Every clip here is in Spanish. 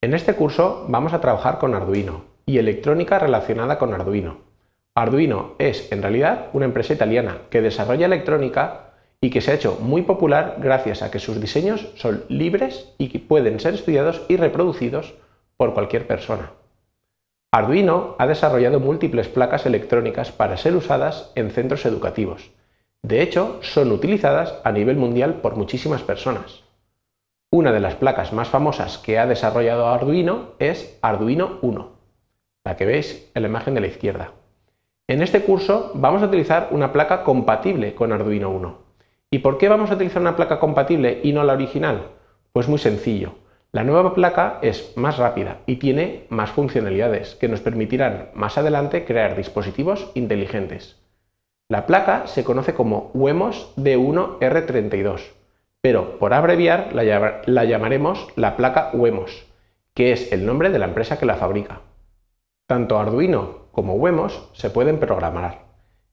En este curso vamos a trabajar con Arduino y electrónica relacionada con Arduino. Arduino es en realidad una empresa italiana que desarrolla electrónica y que se ha hecho muy popular gracias a que sus diseños son libres y que pueden ser estudiados y reproducidos por cualquier persona. Arduino ha desarrollado múltiples placas electrónicas para ser usadas en centros educativos. De hecho, son utilizadas a nivel mundial por muchísimas personas. Una de las placas más famosas que ha desarrollado Arduino es Arduino 1, la que veis en la imagen de la izquierda. En este curso vamos a utilizar una placa compatible con Arduino 1. ¿Y por qué vamos a utilizar una placa compatible y no la original? Pues muy sencillo. La nueva placa es más rápida y tiene más funcionalidades que nos permitirán más adelante crear dispositivos inteligentes. La placa se conoce como Huemos D1R32 pero por abreviar la, llamaremos la placa Wemos, que es el nombre de la empresa que la fabrica. Tanto Arduino como Wemos se pueden programar.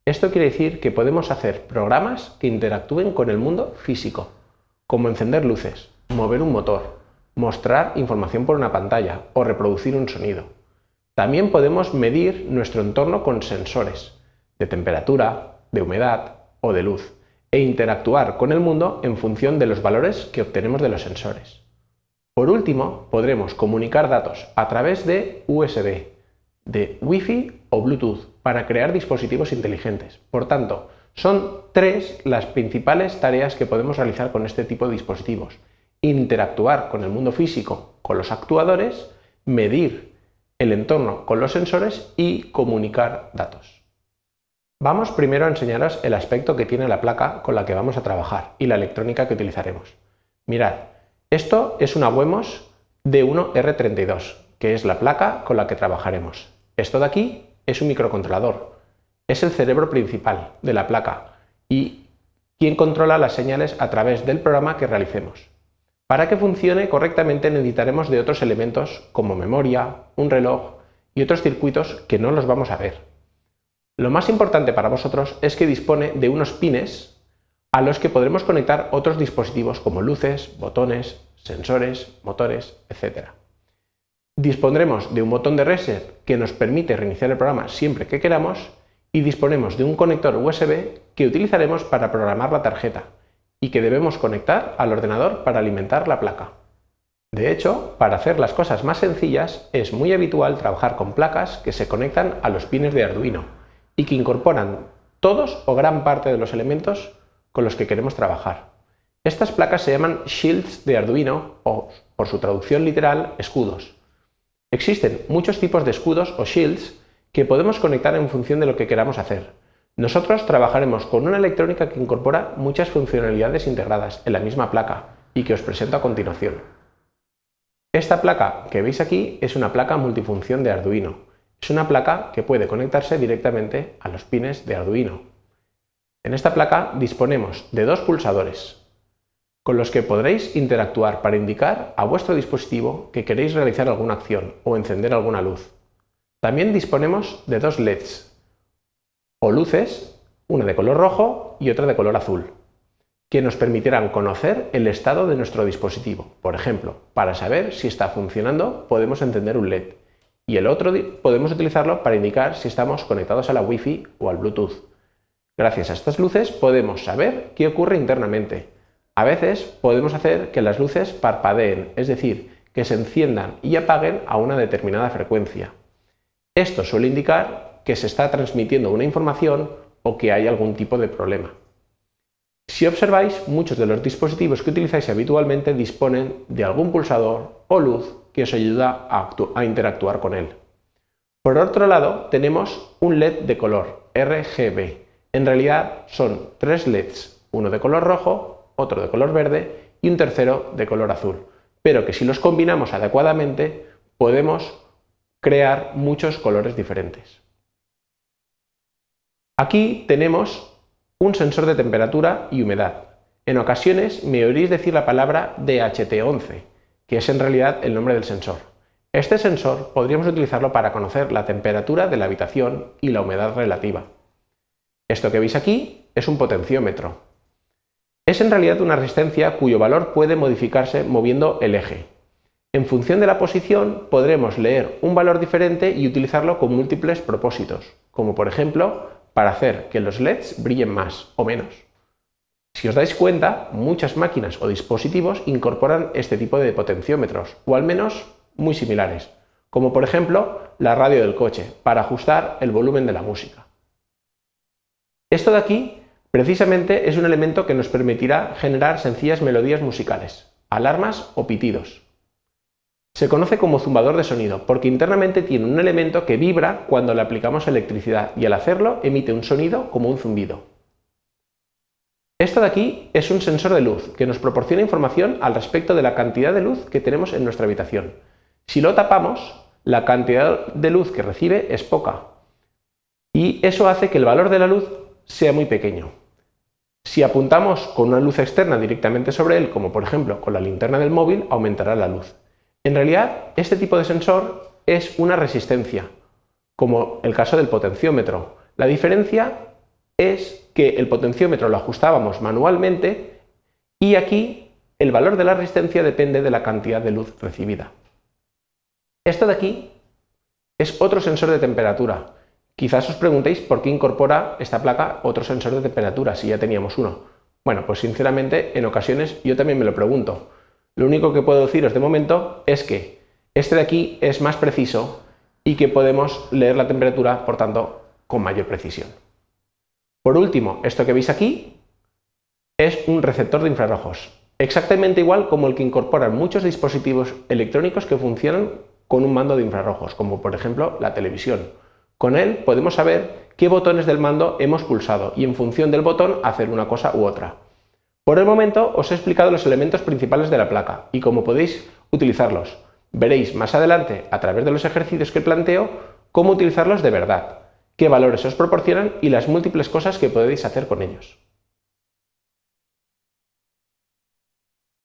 Esto quiere decir que podemos hacer programas que interactúen con el mundo físico, como encender luces, mover un motor, mostrar información por una pantalla o reproducir un sonido. También podemos medir nuestro entorno con sensores, de temperatura, de humedad o de luz, e interactuar con el mundo en función de los valores que obtenemos de los sensores. Por último, podremos comunicar datos a través de USB, de Wi-Fi o Bluetooth para crear dispositivos inteligentes. Por tanto, son tres las principales tareas que podemos realizar con este tipo de dispositivos. Interactuar con el mundo físico, con los actuadores, medir el entorno con los sensores y comunicar datos. Vamos primero a enseñaros el aspecto que tiene la placa con la que vamos a trabajar y la electrónica que utilizaremos. Mirad, esto es una Wemos D1R32, que es la placa con la que trabajaremos. Esto de aquí es un microcontrolador, es el cerebro principal de la placa y quien controla las señales a través del programa que realicemos. Para que funcione correctamente necesitaremos de otros elementos como memoria, un reloj y otros circuitos que no los vamos a ver. Lo más importante para vosotros es que dispone de unos pines a los que podremos conectar otros dispositivos como luces, botones, sensores, motores, etc. Dispondremos de un botón de reset que nos permite reiniciar el programa siempre que queramos y disponemos de un conector USB que utilizaremos para programar la tarjeta y que debemos conectar al ordenador para alimentar la placa. De hecho, para hacer las cosas más sencillas es muy habitual trabajar con placas que se conectan a los pines de Arduino, y que incorporan todos o gran parte de los elementos con los que queremos trabajar. Estas placas se llaman shields de Arduino o, por su traducción literal, escudos. Existen muchos tipos de escudos o shields que podemos conectar en función de lo que queramos hacer. Nosotros trabajaremos con una electrónica que incorpora muchas funcionalidades integradas en la misma placa y que os presento a continuación. Esta placa que veis aquí es una placa multifunción de Arduino. Es una placa que puede conectarse directamente a los pines de Arduino. En esta placa disponemos de dos pulsadores, con los que podréis interactuar para indicar a vuestro dispositivo que queréis realizar alguna acción o encender alguna luz. También disponemos de dos LEDs o luces, una de color rojo y otra de color azul, que nos permitirán conocer el estado de nuestro dispositivo. Por ejemplo, para saber si está funcionando podemos encender un LED y el otro podemos utilizarlo para indicar si estamos conectados a la Wi-Fi o al Bluetooth. Gracias a estas luces podemos saber qué ocurre internamente. A veces podemos hacer que las luces parpadeen, es decir, que se enciendan y apaguen a una determinada frecuencia. Esto suele indicar que se está transmitiendo una información o que hay algún tipo de problema. Si observáis, muchos de los dispositivos que utilizáis habitualmente disponen de algún pulsador o luz que os ayuda a, a interactuar con él. Por otro lado, tenemos un LED de color RGB. En realidad son tres LEDs, uno de color rojo, otro de color verde y un tercero de color azul, pero que si los combinamos adecuadamente podemos crear muchos colores diferentes. Aquí tenemos un sensor de temperatura y humedad. En ocasiones me oiréis decir la palabra DHT11, que es en realidad el nombre del sensor. Este sensor podríamos utilizarlo para conocer la temperatura de la habitación y la humedad relativa. Esto que veis aquí es un potenciómetro. Es en realidad una resistencia cuyo valor puede modificarse moviendo el eje. En función de la posición podremos leer un valor diferente y utilizarlo con múltiples propósitos, como por ejemplo para hacer que los LEDs brillen más o menos. Si os dais cuenta, muchas máquinas o dispositivos incorporan este tipo de potenciómetros, o al menos muy similares, como por ejemplo la radio del coche, para ajustar el volumen de la música. Esto de aquí, precisamente, es un elemento que nos permitirá generar sencillas melodías musicales, alarmas o pitidos. Se conoce como zumbador de sonido porque internamente tiene un elemento que vibra cuando le aplicamos electricidad y al hacerlo emite un sonido como un zumbido. Esto de aquí es un sensor de luz que nos proporciona información al respecto de la cantidad de luz que tenemos en nuestra habitación. Si lo tapamos, la cantidad de luz que recibe es poca y eso hace que el valor de la luz sea muy pequeño. Si apuntamos con una luz externa directamente sobre él, como por ejemplo con la linterna del móvil, aumentará la luz. En realidad, este tipo de sensor es una resistencia, como el caso del potenciómetro. La diferencia es que el potenciómetro lo ajustábamos manualmente y aquí el valor de la resistencia depende de la cantidad de luz recibida. Esto de aquí es otro sensor de temperatura. Quizás os preguntéis por qué incorpora esta placa otro sensor de temperatura si ya teníamos uno. Bueno, pues sinceramente en ocasiones yo también me lo pregunto. Lo único que puedo deciros de momento es que este de aquí es más preciso y que podemos leer la temperatura, por tanto, con mayor precisión. Por último, esto que veis aquí es un receptor de infrarrojos, exactamente igual como el que incorporan muchos dispositivos electrónicos que funcionan con un mando de infrarrojos, como por ejemplo la televisión. Con él podemos saber qué botones del mando hemos pulsado y en función del botón hacer una cosa u otra. Por el momento os he explicado los elementos principales de la placa y cómo podéis utilizarlos. Veréis más adelante, a través de los ejercicios que planteo, cómo utilizarlos de verdad qué valores os proporcionan y las múltiples cosas que podéis hacer con ellos.